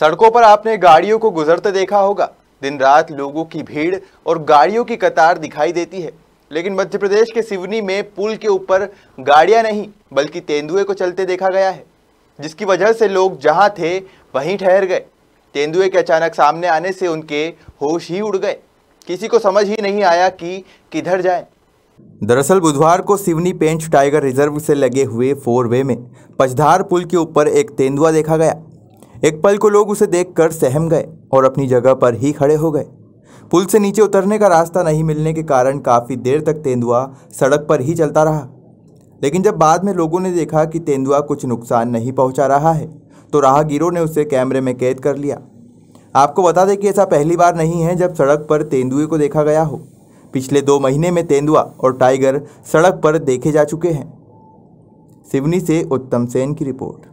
सड़कों पर आपने गाड़ियों को गुजरते देखा होगा दिन रात लोगों की भीड़ और गाड़ियों की कतार दिखाई देती है लेकिन मध्य प्रदेश के सिवनी में पुल के ऊपर गाड़ियां नहीं बल्कि तेंदुए को चलते देखा गया है जिसकी वजह से लोग जहां थे वहीं ठहर गए तेंदुए के अचानक सामने आने से उनके होश ही उड़ गए किसी को समझ ही नहीं आया कि किधर जाए दरअसल बुधवार को सिवनी पेंच टाइगर रिजर्व से लगे हुए फोर वे में पचधार पुल के ऊपर एक तेंदुआ देखा गया एक पल को लोग उसे देखकर सहम गए और अपनी जगह पर ही खड़े हो गए पुल से नीचे उतरने का रास्ता नहीं मिलने के कारण काफ़ी देर तक तेंदुआ सड़क पर ही चलता रहा लेकिन जब बाद में लोगों ने देखा कि तेंदुआ कुछ नुकसान नहीं पहुंचा रहा है तो राहगीरों ने उसे कैमरे में कैद कर लिया आपको बता दें कि ऐसा पहली बार नहीं है जब सड़क पर तेंदुए को देखा गया हो पिछले दो महीने में तेंदुआ और टाइगर सड़क पर देखे जा चुके हैं सिवनी से उत्तम सेन की रिपोर्ट